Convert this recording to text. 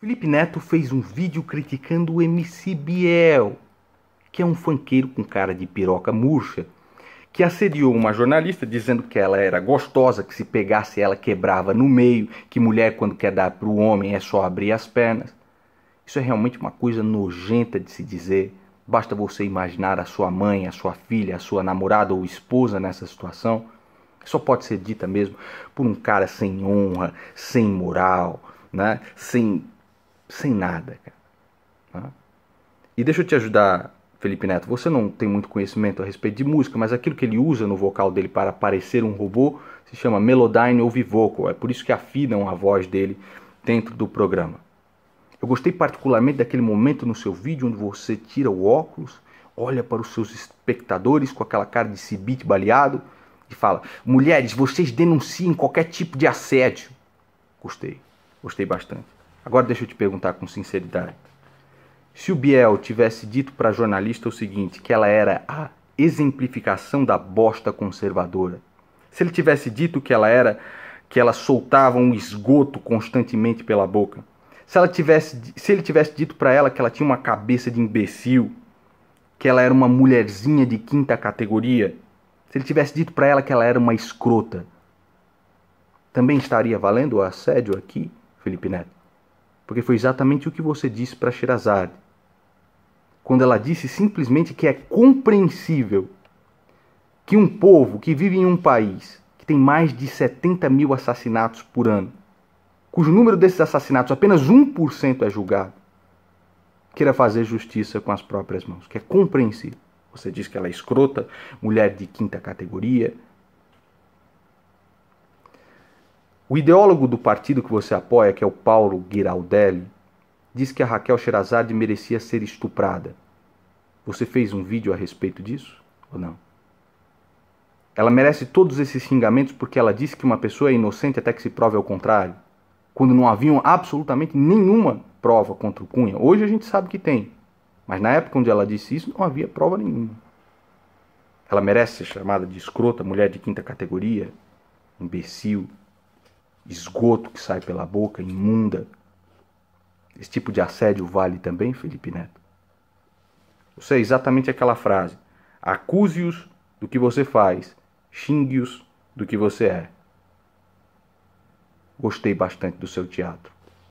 Felipe Neto fez um vídeo criticando o MC Biel, que é um fanqueiro com cara de piroca murcha, que assediou uma jornalista dizendo que ela era gostosa, que se pegasse ela quebrava no meio, que mulher quando quer dar para o homem é só abrir as pernas. Isso é realmente uma coisa nojenta de se dizer. Basta você imaginar a sua mãe, a sua filha, a sua namorada ou esposa nessa situação. Só pode ser dita mesmo por um cara sem honra, sem moral, né? sem sem nada, cara. Tá? E deixa eu te ajudar, Felipe Neto. Você não tem muito conhecimento a respeito de música, mas aquilo que ele usa no vocal dele para parecer um robô se chama Melodyne ou Vocal. É por isso que afinam a voz dele dentro do programa. Eu gostei particularmente daquele momento no seu vídeo onde você tira o óculos, olha para os seus espectadores com aquela cara de cibite baleado e fala: Mulheres, vocês denunciem qualquer tipo de assédio. Gostei, gostei bastante. Agora deixa eu te perguntar com sinceridade. Se o Biel tivesse dito para a jornalista o seguinte, que ela era a exemplificação da bosta conservadora, se ele tivesse dito que ela era que ela soltava um esgoto constantemente pela boca, se ela tivesse se ele tivesse dito para ela que ela tinha uma cabeça de imbecil, que ela era uma mulherzinha de quinta categoria, se ele tivesse dito para ela que ela era uma escrota, também estaria valendo o assédio aqui, Felipe Neto? porque foi exatamente o que você disse para Shirazade. Quando ela disse simplesmente que é compreensível que um povo que vive em um país que tem mais de 70 mil assassinatos por ano, cujo número desses assassinatos apenas 1% é julgado, queira fazer justiça com as próprias mãos, que é compreensível. Você diz que ela é escrota, mulher de quinta categoria, O ideólogo do partido que você apoia, que é o Paulo Giraldelli, diz que a Raquel Sherazade merecia ser estuprada. Você fez um vídeo a respeito disso ou não? Ela merece todos esses xingamentos porque ela disse que uma pessoa é inocente até que se prove ao contrário, quando não havia absolutamente nenhuma prova contra o Cunha. Hoje a gente sabe que tem, mas na época onde ela disse isso não havia prova nenhuma. Ela merece ser chamada de escrota, mulher de quinta categoria, imbecil, esgoto que sai pela boca, imunda. Esse tipo de assédio vale também, Felipe Neto? Você é exatamente aquela frase: acuse-os do que você faz, xingue-os do que você é. Gostei bastante do seu teatro.